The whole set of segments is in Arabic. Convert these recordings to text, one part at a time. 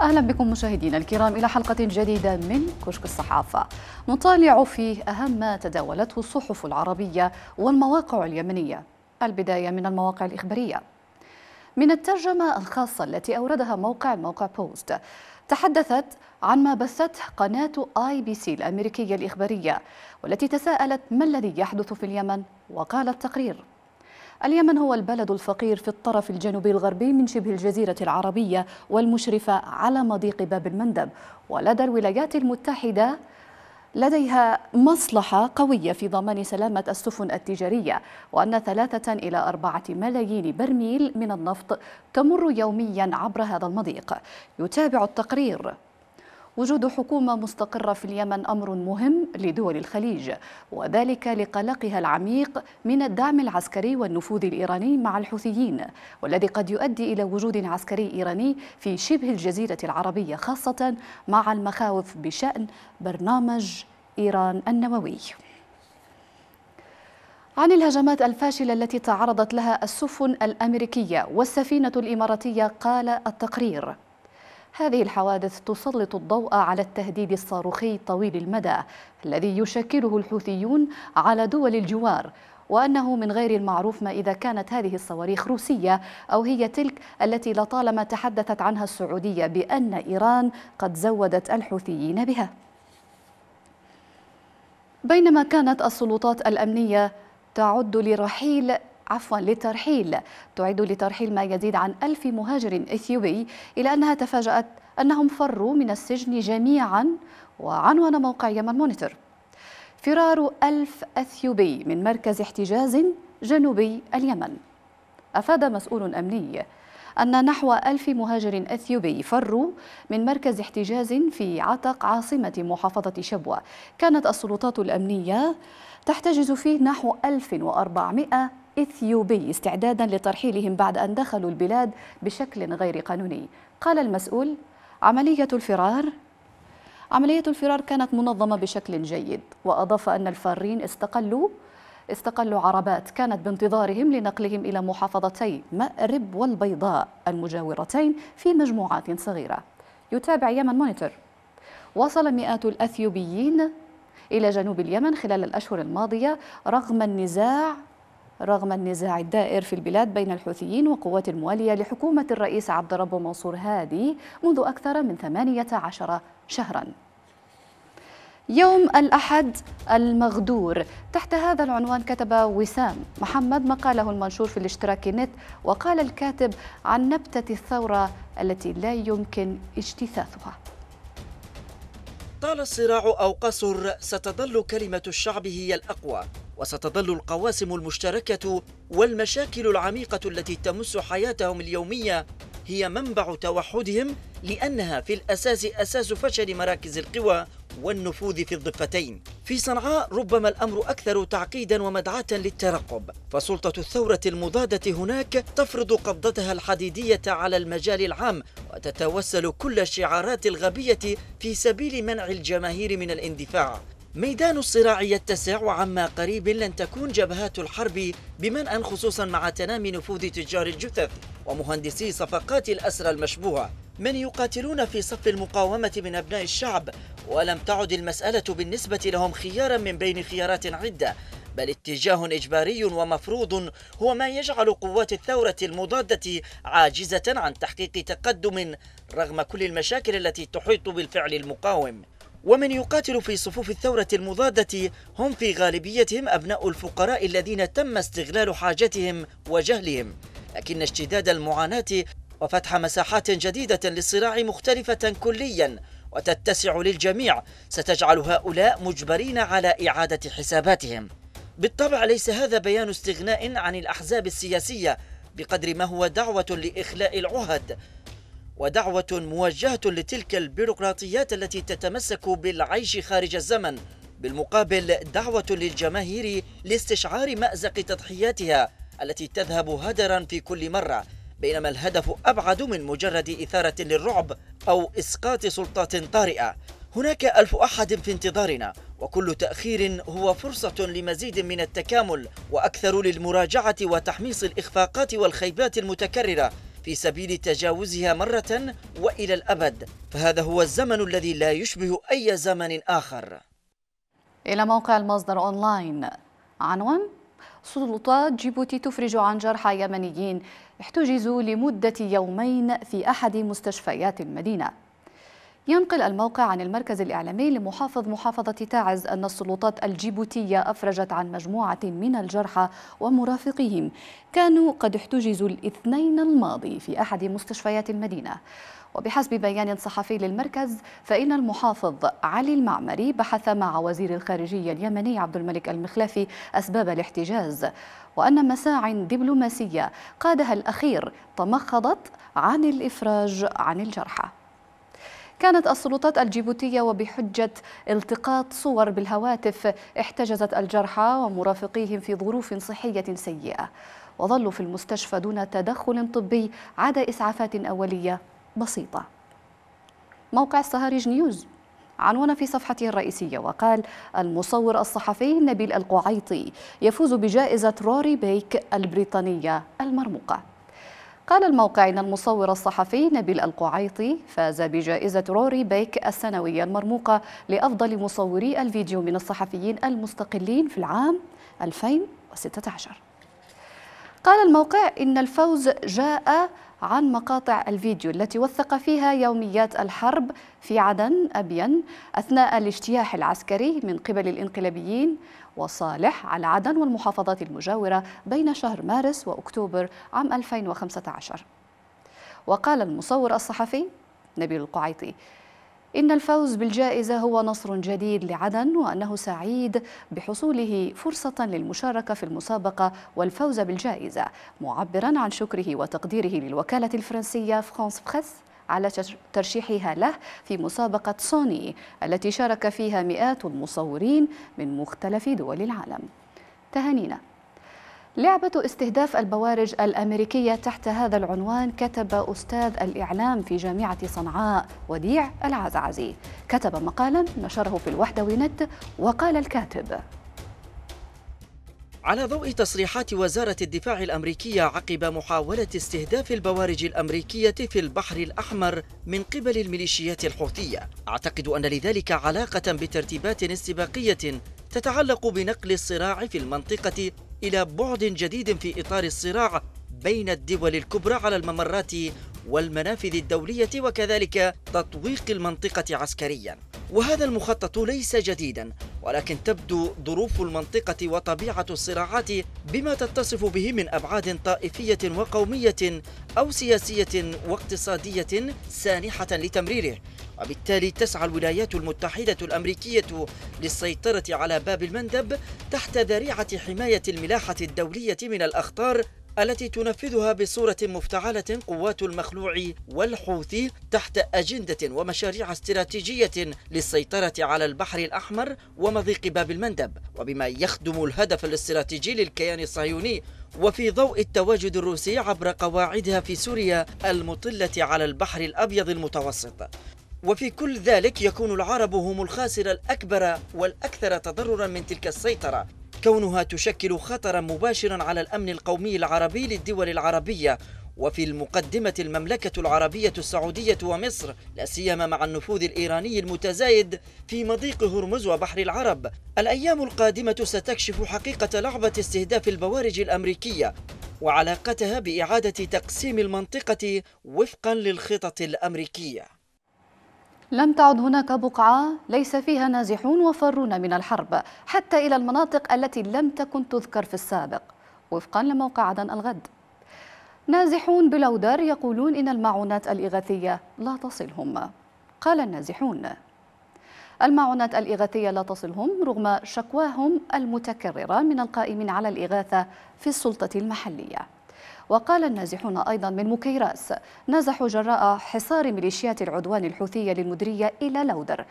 أهلا بكم مشاهدينا الكرام إلى حلقة جديدة من كشك الصحافة نطالع فيه أهم ما تداولته الصحف العربية والمواقع اليمنية البداية من المواقع الإخبارية من الترجمة الخاصة التي أوردها موقع موقع بوست تحدثت عن ما بثته قناة آي بي سي الأمريكية الإخبارية والتي تساءلت ما الذي يحدث في اليمن وقال التقرير اليمن هو البلد الفقير في الطرف الجنوبي الغربي من شبه الجزيرة العربية والمشرفة على مضيق باب المندب ولدى الولايات المتحدة لديها مصلحة قوية في ضمان سلامة السفن التجارية وأن ثلاثة إلى أربعة ملايين برميل من النفط تمر يوميا عبر هذا المضيق يتابع التقرير وجود حكومة مستقرة في اليمن أمر مهم لدول الخليج وذلك لقلقها العميق من الدعم العسكري والنفوذ الإيراني مع الحوثيين والذي قد يؤدي إلى وجود عسكري إيراني في شبه الجزيرة العربية خاصة مع المخاوف بشأن برنامج إيران النووي عن الهجمات الفاشلة التي تعرضت لها السفن الأمريكية والسفينة الإماراتية قال التقرير هذه الحوادث تسلط الضوء على التهديد الصاروخي طويل المدى الذي يشكله الحوثيون على دول الجوار وأنه من غير المعروف ما إذا كانت هذه الصواريخ روسية أو هي تلك التي لطالما تحدثت عنها السعودية بأن إيران قد زودت الحوثيين بها بينما كانت السلطات الأمنية تعد لرحيل عفوا للترحيل تعد لترحيل ما يزيد عن ألف مهاجر إثيوبي إلى أنها تفاجأت أنهم فروا من السجن جميعا وعنون موقع يمن مونيتور فرار ألف أثيوبي من مركز احتجاز جنوبي اليمن أفاد مسؤول أمني أن نحو ألف مهاجر أثيوبي فروا من مركز احتجاز في عتق عاصمة محافظة شبوة كانت السلطات الأمنية تحتجز فيه نحو 1400 إثيوبي استعدادا لترحيلهم بعد أن دخلوا البلاد بشكل غير قانوني قال المسؤول عملية الفرار عملية الفرار كانت منظمة بشكل جيد وأضاف أن الفارين استقلوا استقلوا عربات كانت بانتظارهم لنقلهم إلى محافظتي مأرب والبيضاء المجاورتين في مجموعات صغيرة يتابع يمن مونيتور وصل مئات الأثيوبيين إلى جنوب اليمن خلال الأشهر الماضية رغم النزاع رغم النزاع الدائر في البلاد بين الحوثيين وقوات الموالية لحكومة الرئيس عبد ربه منصور هادي منذ أكثر من 18 شهراً يوم الأحد المغدور تحت هذا العنوان كتب وسام محمد مقاله المنشور في الاشتراك نت وقال الكاتب عن نبتة الثورة التي لا يمكن اجتثاثها طال الصراع أو قصر ستظل كلمة الشعب هي الأقوى وستظل القواسم المشتركة والمشاكل العميقة التي تمس حياتهم اليومية هي منبع توحدهم لأنها في الأساس أساس فشل مراكز القوى والنفوذ في الضفتين في صنعاء ربما الأمر أكثر تعقيدا ومدعاة للترقب فسلطة الثورة المضادة هناك تفرض قبضتها الحديدية على المجال العام وتتوسل كل الشعارات الغبية في سبيل منع الجماهير من الاندفاع ميدان الصراع يتسع وعما قريب لن تكون جبهات الحرب بمنأى خصوصا مع تنامي نفوذ تجار الجثث ومهندسي صفقات الأسرى المشبوهة من يقاتلون في صف المقاومة من أبناء الشعب ولم تعد المسألة بالنسبة لهم خيارا من بين خيارات عدة بل اتجاه إجباري ومفروض هو ما يجعل قوات الثورة المضادة عاجزة عن تحقيق تقدم رغم كل المشاكل التي تحيط بالفعل المقاوم ومن يقاتل في صفوف الثورة المضادة هم في غالبيتهم أبناء الفقراء الذين تم استغلال حاجتهم وجهلهم لكن اشتداد المعاناة وفتح مساحات جديدة للصراع مختلفة كليا وتتسع للجميع ستجعل هؤلاء مجبرين على إعادة حساباتهم بالطبع ليس هذا بيان استغناء عن الأحزاب السياسية بقدر ما هو دعوة لإخلاء العهد ودعوة موجهة لتلك البيروقراطيات التي تتمسك بالعيش خارج الزمن بالمقابل دعوة للجماهير لاستشعار مأزق تضحياتها التي تذهب هدرا في كل مرة بينما الهدف أبعد من مجرد إثارة للرعب أو إسقاط سلطات طارئة هناك ألف أحد في انتظارنا وكل تأخير هو فرصة لمزيد من التكامل وأكثر للمراجعة وتحميص الإخفاقات والخيبات المتكررة في سبيل تجاوزها مرة وإلى الأبد فهذا هو الزمن الذي لا يشبه أي زمن آخر إلى موقع المصدر أونلاين عنوان سلطات جيبوتي تفرج عن جرحى يمنيين احتجزوا لمدة يومين في أحد مستشفيات المدينة ينقل الموقع عن المركز الإعلامي لمحافظ محافظة تعز أن السلطات الجيبوتية أفرجت عن مجموعة من الجرحى ومرافقيهم كانوا قد احتجزوا الاثنين الماضي في أحد مستشفيات المدينة وبحسب بيان صحفي للمركز فإن المحافظ علي المعمري بحث مع وزير الخارجية اليمني عبد الملك المخلافي أسباب الاحتجاز وأن مساع دبلوماسية قادها الأخير تمخضت عن الإفراج عن الجرحى كانت السلطات الجيبوتية وبحجة التقاط صور بالهواتف احتجزت الجرحى ومرافقيهم في ظروف صحية سيئة وظلوا في المستشفى دون تدخل طبي عدا إسعافات أولية بسيطة موقع السهاريج نيوز عنوان في صفحته الرئيسية وقال المصور الصحفي نبيل القعيطي يفوز بجائزة روري بيك البريطانية المرموقة قال الموقع إن المصور الصحفي نبيل القعيطي فاز بجائزة روري بيك السنوية المرموقة لأفضل مصوري الفيديو من الصحفيين المستقلين في العام 2016 قال الموقع إن الفوز جاء عن مقاطع الفيديو التي وثق فيها يوميات الحرب في عدن أبين أثناء الاجتياح العسكري من قبل الإنقلابيين وصالح على عدن والمحافظات المجاورة بين شهر مارس وأكتوبر عام 2015 وقال المصور الصحفي نبيل القعيطي إن الفوز بالجائزة هو نصر جديد لعدن وأنه سعيد بحصوله فرصة للمشاركة في المسابقة والفوز بالجائزة معبرا عن شكره وتقديره للوكالة الفرنسية فرانس بريس على ترشيحها له في مسابقة سوني التي شارك فيها مئات المصورين من مختلف دول العالم تهانينا لعبة استهداف البوارج الأمريكية تحت هذا العنوان كتب أستاذ الإعلام في جامعة صنعاء وديع العزعزي كتب مقالا نشره في الوحدة ونت وقال الكاتب على ضوء تصريحات وزارة الدفاع الأمريكية عقب محاولة استهداف البوارج الأمريكية في البحر الأحمر من قبل الميليشيات الحوثية أعتقد أن لذلك علاقة بترتيبات استباقية تتعلق بنقل الصراع في المنطقة إلى بعد جديد في إطار الصراع بين الدول الكبرى على الممرات والمنافذ الدولية وكذلك تطويق المنطقة عسكرياً وهذا المخطط ليس جديدا ولكن تبدو ظروف المنطقة وطبيعة الصراعات بما تتصف به من أبعاد طائفية وقومية أو سياسية واقتصادية سانحة لتمريره وبالتالي تسعى الولايات المتحدة الأمريكية للسيطرة على باب المندب تحت ذريعة حماية الملاحة الدولية من الأخطار التي تنفذها بصورة مفتعلة قوات المخلوع والحوثي تحت أجندة ومشاريع استراتيجية للسيطرة على البحر الأحمر ومضيق باب المندب وبما يخدم الهدف الاستراتيجي للكيان الصهيوني وفي ضوء التواجد الروسي عبر قواعدها في سوريا المطلة على البحر الأبيض المتوسط وفي كل ذلك يكون العرب هم الخاسر الأكبر والأكثر تضررا من تلك السيطرة كونها تشكل خطرا مباشرا على الأمن القومي العربي للدول العربية وفي المقدمة المملكة العربية السعودية ومصر لا سيما مع النفوذ الإيراني المتزايد في مضيق هرمز وبحر العرب الأيام القادمة ستكشف حقيقة لعبة استهداف البوارج الأمريكية وعلاقتها بإعادة تقسيم المنطقة وفقا للخطط الأمريكية لم تعد هناك بقعة ليس فيها نازحون وفارون من الحرب حتى إلى المناطق التي لم تكن تذكر في السابق وفقا لموقع عدن الغد نازحون بلودر يقولون إن المعونات الإغاثية لا تصلهم قال النازحون المعونات الإغاثية لا تصلهم رغم شكواهم المتكررة من القائمين على الإغاثة في السلطة المحلية وقال النازحون أيضا من مكيراس نزحوا جراء حصار ميليشيات العدوان الحوثية للمدرية إلى لودر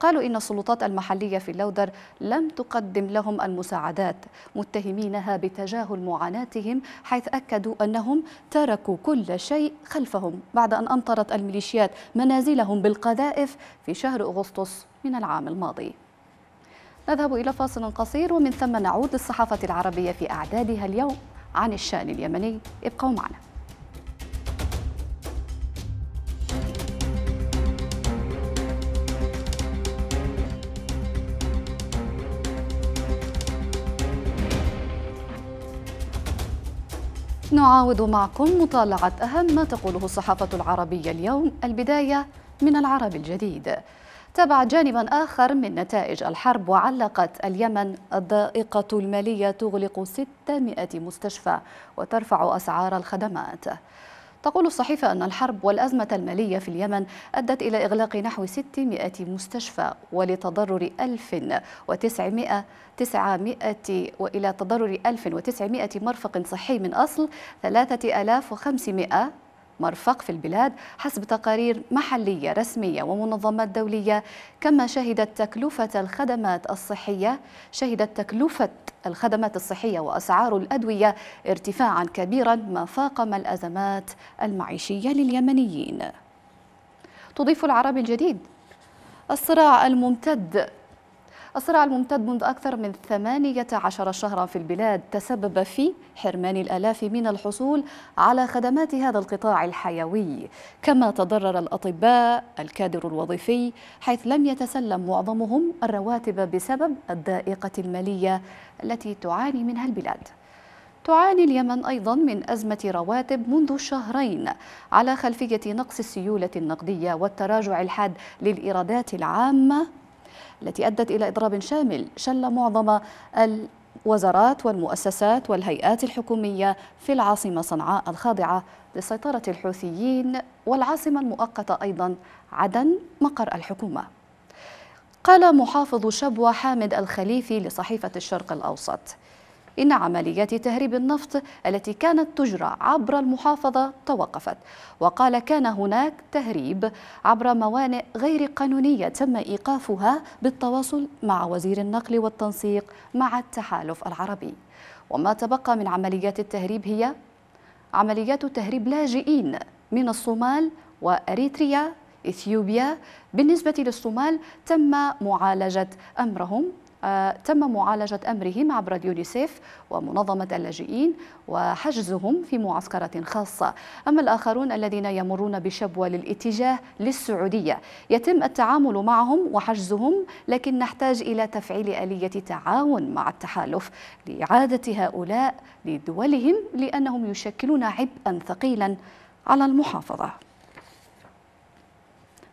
قالوا إن السلطات المحلية في اللودر لم تقدم لهم المساعدات متهمينها بتجاهل معاناتهم حيث أكدوا أنهم تركوا كل شيء خلفهم بعد أن أمطرت الميليشيات منازلهم بالقذائف في شهر أغسطس من العام الماضي نذهب إلى فاصل قصير ومن ثم نعود للصحافة العربية في أعدادها اليوم عن الشأن اليمني ابقوا معنا نعاود معكم مطالعة أهم ما تقوله الصحافة العربية اليوم البداية من العرب الجديد تابع جانبا آخر من نتائج الحرب وعلقت اليمن الضائقة المالية تغلق 600 مستشفى وترفع أسعار الخدمات تقول الصحيفة أن الحرب والأزمة المالية في اليمن أدت إلى إغلاق نحو 600 مستشفى ولتضرر 1900 900 وإلى تضرر 1900 مرفق صحي من أصل 3500 مرفق في البلاد حسب تقارير محلية رسمية ومنظمات دولية كما شهدت تكلفة الخدمات الصحية شهدت تكلفة الخدمات الصحية وأسعار الأدوية ارتفاعا كبيرا ما فاقم الأزمات المعيشية لليمنيين تضيف العرب الجديد الصراع الممتد الصراع الممتد منذ أكثر من 18 شهرا في البلاد تسبب في حرمان الآلاف من الحصول على خدمات هذا القطاع الحيوي كما تضرر الأطباء الكادر الوظيفي حيث لم يتسلم معظمهم الرواتب بسبب الضائقة المالية التي تعاني منها البلاد تعاني اليمن أيضا من أزمة رواتب منذ شهرين على خلفية نقص السيولة النقدية والتراجع الحاد للإيرادات العامة التي أدت إلى إضراب شامل شل معظم الوزارات والمؤسسات والهيئات الحكومية في العاصمة صنعاء الخاضعة لسيطرة الحوثيين والعاصمة المؤقتة أيضا عدن مقر الحكومة قال محافظ شبوة حامد الخليفي لصحيفة الشرق الأوسط إن عمليات تهريب النفط التي كانت تجرى عبر المحافظة توقفت وقال كان هناك تهريب عبر موانئ غير قانونية تم إيقافها بالتواصل مع وزير النقل والتنسيق مع التحالف العربي وما تبقى من عمليات التهريب هي عمليات تهريب لاجئين من الصومال وأريتريا إثيوبيا بالنسبة للصومال تم معالجة أمرهم تم معالجة أمرهم عبر اليونيسيف ومنظمة اللاجئين وحجزهم في معسكرات خاصة أما الآخرون الذين يمرون بشبوة للاتجاه للسعودية يتم التعامل معهم وحجزهم لكن نحتاج إلى تفعيل آلية تعاون مع التحالف لإعادة هؤلاء لدولهم لأنهم يشكلون عبئا ثقيلا على المحافظة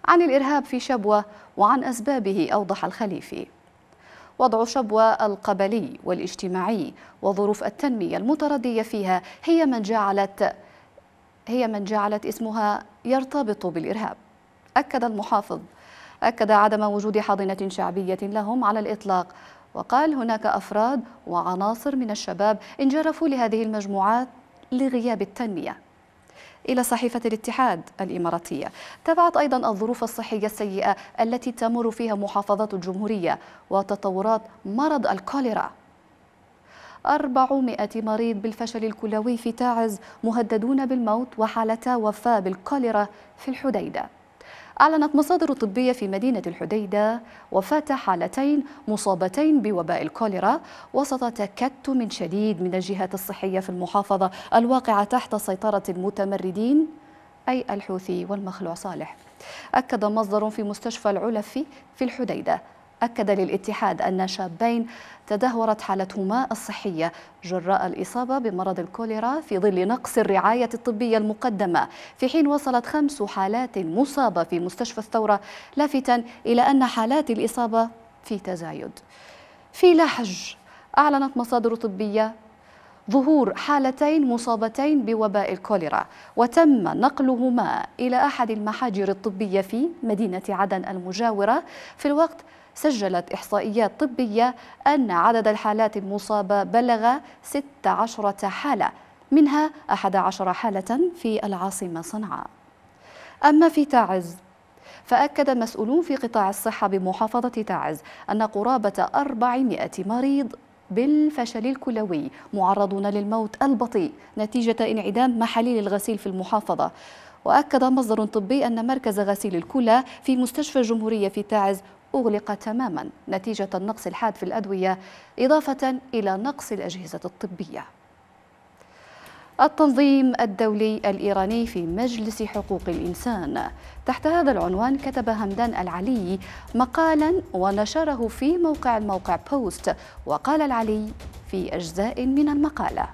عن الإرهاب في شبوة وعن أسبابه أوضح الخليفي وضع شبوى القبلي والاجتماعي وظروف التنمية المتردية فيها هي من جعلت هي من جعلت اسمها يرتبط بالإرهاب أكد المحافظ أكد عدم وجود حاضنة شعبية لهم على الإطلاق وقال هناك أفراد وعناصر من الشباب انجرفوا لهذه المجموعات لغياب التنمية إلى صحيفة الاتحاد الإماراتية تابعت أيضا الظروف الصحية السيئة التي تمر فيها محافظات الجمهورية وتطورات مرض الكوليرا 400 مريض بالفشل الكلوي في تاعز مهددون بالموت وحالتا وفاة بالكوليرا في الحديدة أعلنت مصادر طبية في مدينة الحديدة وفاة حالتين مصابتين بوباء الكوليرا وسط تكتم شديد من الجهات الصحية في المحافظة الواقعة تحت سيطرة المتمردين أي الحوثي والمخلوع صالح أكد مصدر في مستشفى العلفي في الحديدة أكد للاتحاد أن شابين تدهورت حالتهما الصحية جراء الإصابة بمرض الكوليرا في ظل نقص الرعاية الطبية المقدمة في حين وصلت خمس حالات مصابة في مستشفى الثورة لافتا إلى أن حالات الإصابة في تزايد في لحج أعلنت مصادر طبية ظهور حالتين مصابتين بوباء الكوليرا وتم نقلهما إلى أحد المحاجر الطبية في مدينة عدن المجاورة في الوقت سجلت إحصائيات طبية أن عدد الحالات المصابة بلغ 16 حالة منها 11 حالة في العاصمة صنعاء أما في تعز فأكد مسؤولون في قطاع الصحة بمحافظة تعز أن قرابة 400 مريض بالفشل الكلوي معرضون للموت البطيء نتيجة انعدام محاليل الغسيل في المحافظة وأكد مصدر طبي أن مركز غسيل الكلى في مستشفى الجمهورية في تعز أغلق تماما نتيجة النقص الحاد في الأدوية إضافة إلى نقص الأجهزة الطبية التنظيم الدولي الإيراني في مجلس حقوق الإنسان تحت هذا العنوان كتب همدان العلي مقالا ونشره في موقع الموقع بوست وقال العلي في أجزاء من المقالة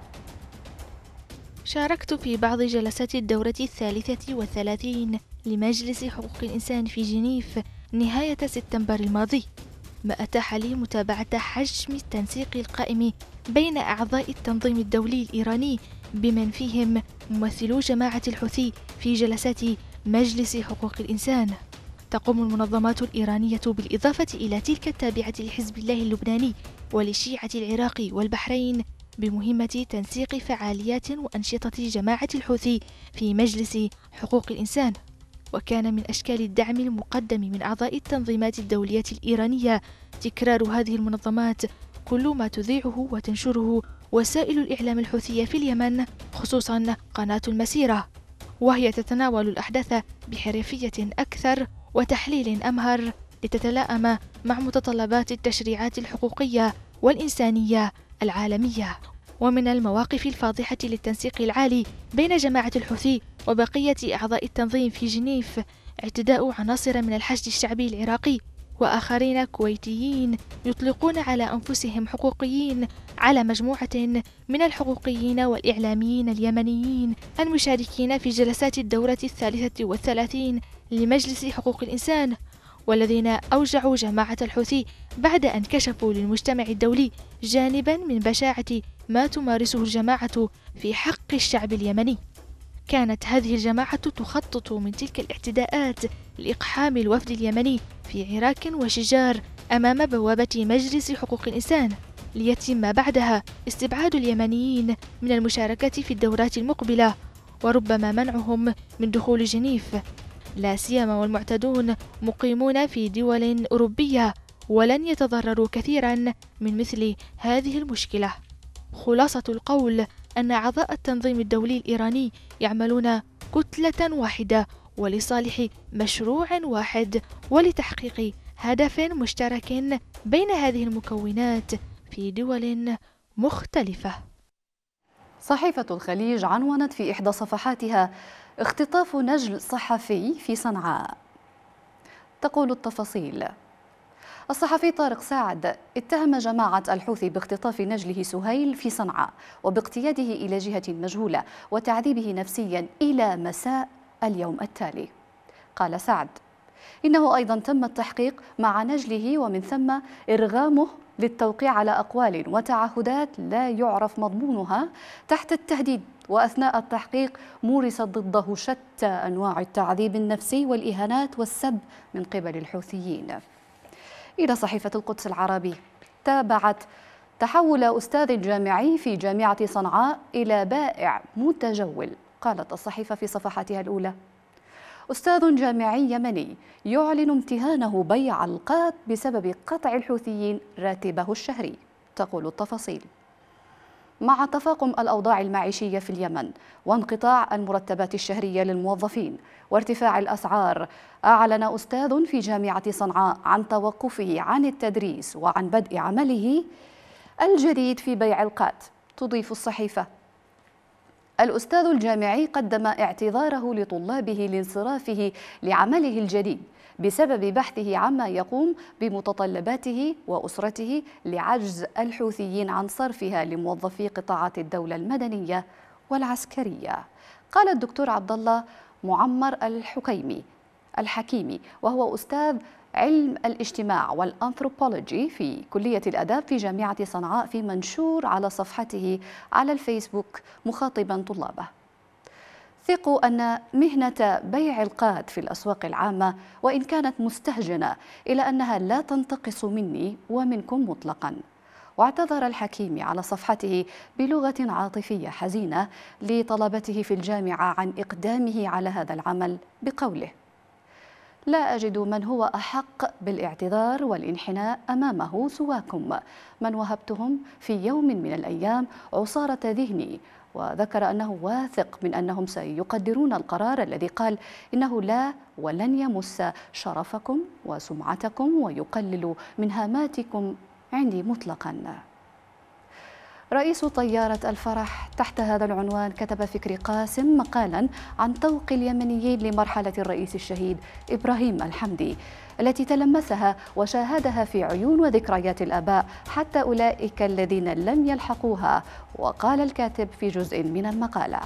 شاركت في بعض جلسات الدورة الثالثة والثلاثين لمجلس حقوق الإنسان في جنيف نهاية سبتمبر الماضي ما أتاح لي متابعة حجم التنسيق القائم بين أعضاء التنظيم الدولي الإيراني بمن فيهم ممثلو جماعة الحوثي في جلسات مجلس حقوق الإنسان تقوم المنظمات الإيرانية بالإضافة إلى تلك التابعة لحزب الله اللبناني ولشيعة العراق والبحرين بمهمة تنسيق فعاليات وأنشطة جماعة الحوثي في مجلس حقوق الإنسان وكان من أشكال الدعم المقدم من أعضاء التنظيمات الدولية الإيرانية تكرار هذه المنظمات كل ما تذيعه وتنشره وسائل الإعلام الحوثية في اليمن خصوصا قناة المسيرة وهي تتناول الأحداث بحرفية أكثر وتحليل أمهر لتتلائم مع متطلبات التشريعات الحقوقية والإنسانية العالمية ومن المواقف الفاضحة للتنسيق العالي بين جماعة الحوثي وبقية أعضاء التنظيم في جنيف اعتداء عناصر من الحشد الشعبي العراقي وآخرين كويتيين يطلقون على أنفسهم حقوقيين على مجموعة من الحقوقيين والإعلاميين اليمنيين المشاركين في جلسات الدورة الثالثة والثلاثين لمجلس حقوق الإنسان والذين أوجعوا جماعة الحوثي بعد أن كشفوا للمجتمع الدولي جانبا من بشاعة ما تمارسه الجماعة في حق الشعب اليمني كانت هذه الجماعة تخطط من تلك الاعتداءات لإقحام الوفد اليمني في عراك وشجار أمام بوابة مجلس حقوق الإنسان ليتم بعدها استبعاد اليمنيين من المشاركة في الدورات المقبلة وربما منعهم من دخول جنيف لا سيما والمعتدون مقيمون في دول أوروبية ولن يتضرروا كثيرا من مثل هذه المشكلة خلاصة القول أن أعضاء التنظيم الدولي الإيراني يعملون كتلة واحدة ولصالح مشروع واحد ولتحقيق هدف مشترك بين هذه المكونات في دول مختلفة. صحيفة الخليج عنونت في إحدى صفحاتها اختطاف نجل صحفي في صنعاء. تقول التفاصيل الصحفي طارق سعد اتهم جماعة الحوثي باختطاف نجله سهيل في صنعاء وباقتياده إلى جهة مجهولة وتعذيبه نفسيا إلى مساء اليوم التالي قال سعد إنه أيضا تم التحقيق مع نجله ومن ثم إرغامه للتوقيع على أقوال وتعهدات لا يعرف مضمونها تحت التهديد وأثناء التحقيق مورست ضده شتى أنواع التعذيب النفسي والإهانات والسب من قبل الحوثيين إلى صحيفة القدس العربي تابعت تحول أستاذ الجامعي في جامعة صنعاء إلى بائع متجول قالت الصحيفة في صفحاتها الأولى أستاذ جامعي يمني يعلن امتهانه بيع القات بسبب قطع الحوثيين راتبه الشهري تقول التفاصيل مع تفاقم الأوضاع المعيشية في اليمن وانقطاع المرتبات الشهرية للموظفين وارتفاع الأسعار أعلن أستاذ في جامعة صنعاء عن توقفه عن التدريس وعن بدء عمله الجديد في بيع القات تضيف الصحيفة الأستاذ الجامعي قدم اعتذاره لطلابه لانصرافه لعمله الجديد بسبب بحثه عما يقوم بمتطلباته وأسرته لعجز الحوثيين عن صرفها لموظفي قطاعات الدولة المدنية والعسكرية قال الدكتور عبد الله معمر الحكيمي الحكيمي وهو أستاذ علم الاجتماع والأنثروبولوجي في كلية الأداب في جامعة صنعاء في منشور على صفحته على الفيسبوك مخاطبا طلابه ثقوا أن مهنة بيع القاد في الأسواق العامة وإن كانت مستهجنة إلى أنها لا تنتقص مني ومنكم مطلقا واعتذر الحكيم على صفحته بلغة عاطفية حزينة لطلبته في الجامعة عن إقدامه على هذا العمل بقوله لا أجد من هو أحق بالاعتذار والانحناء أمامه سواكم من وهبتهم في يوم من الأيام عصارة ذهني وذكر أنه واثق من أنهم سيقدرون القرار الذي قال إنه لا ولن يمس شرفكم وسمعتكم ويقلل من هاماتكم عندي مطلقاً رئيس طيارة الفرح تحت هذا العنوان كتب فكري قاسم مقالا عن طوق اليمنيين لمرحلة الرئيس الشهيد إبراهيم الحمدي التي تلمسها وشاهدها في عيون وذكريات الآباء حتى أولئك الذين لم يلحقوها وقال الكاتب في جزء من المقالة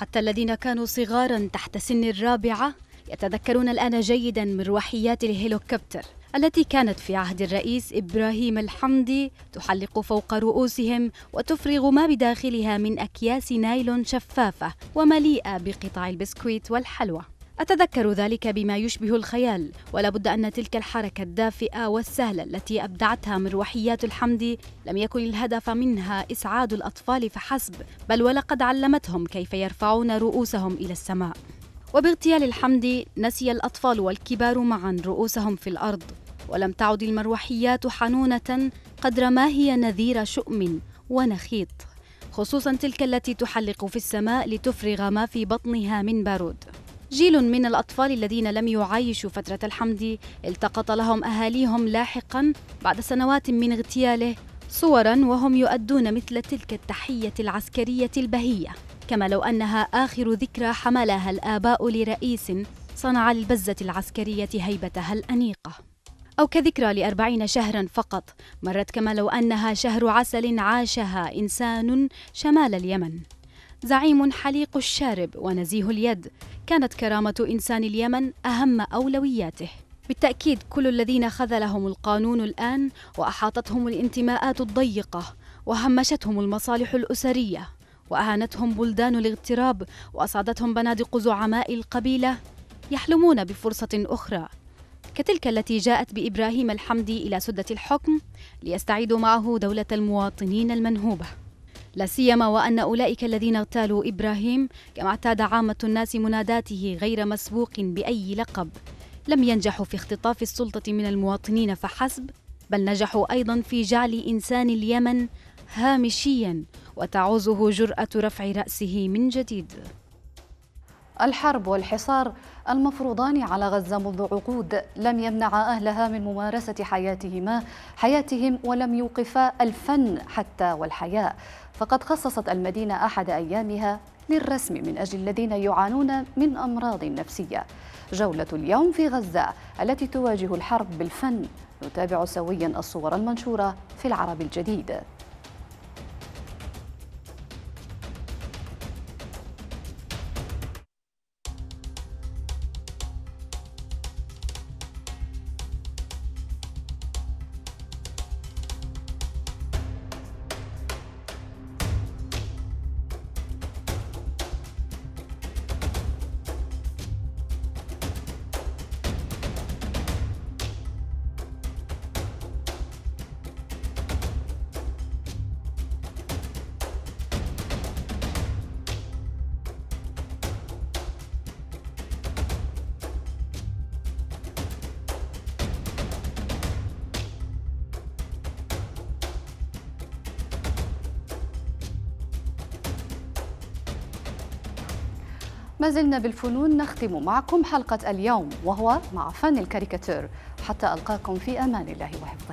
حتى الذين كانوا صغارا تحت سن الرابعة يتذكرون الآن جيدا مروحيات الهيلوكوبتر التي كانت في عهد الرئيس إبراهيم الحمدي تحلق فوق رؤوسهم وتفرغ ما بداخلها من أكياس نايلون شفافة ومليئة بقطع البسكويت والحلوى أتذكر ذلك بما يشبه الخيال ولابد أن تلك الحركة الدافئة والسهلة التي أبدعتها مروحيات الحمد لم يكن الهدف منها إسعاد الأطفال فحسب بل ولقد علمتهم كيف يرفعون رؤوسهم إلى السماء وباغتيال الحمد نسي الأطفال والكبار معا رؤوسهم في الأرض ولم تعد المروحيات حنونة قدر ما هي نذير شؤم ونخيط خصوصا تلك التي تحلق في السماء لتفرغ ما في بطنها من بارود جيل من الأطفال الذين لم يعايشوا فترة الحمد التقط لهم أهاليهم لاحقا بعد سنوات من اغتياله صورا وهم يؤدون مثل تلك التحية العسكرية البهية كما لو أنها آخر ذكرى حملها الآباء لرئيس صنع البزة العسكرية هيبتها الأنيقة أو كذكرى لأربعين شهرا فقط مرت كما لو أنها شهر عسل عاشها إنسان شمال اليمن زعيم حليق الشارب ونزيه اليد كانت كرامة إنسان اليمن أهم أولوياته بالتأكيد كل الذين خذلهم القانون الآن وأحاطتهم الانتماءات الضيقة وهمشتهم المصالح الأسرية وأهانتهم بلدان الاغتراب وأصعدتهم بنادق زعماء القبيلة يحلمون بفرصة أخرى كتلك التي جاءت بإبراهيم الحمدي إلى سدة الحكم ليستعيدوا معه دولة المواطنين المنهوبة لا سيما وأن أولئك الذين اغتالوا إبراهيم كما اعتاد عامة الناس مناداته غير مسبوق بأي لقب لم ينجحوا في اختطاف السلطة من المواطنين فحسب بل نجحوا أيضا في جعل إنسان اليمن هامشيا وتعوزه جرأة رفع رأسه من جديد الحرب والحصار المفروضان على غزة منذ عقود لم يمنع أهلها من ممارسة حياتهما حياتهم ولم يوقفا الفن حتى والحياة فقد خصصت المدينة أحد أيامها للرسم من أجل الذين يعانون من أمراض نفسية جولة اليوم في غزة التي تواجه الحرب بالفن نتابع سويا الصور المنشورة في العرب الجديد ما زلنا بالفنون نختم معكم حلقة اليوم وهو مع فن الكاريكاتير حتى ألقاكم في أمان الله وحفظه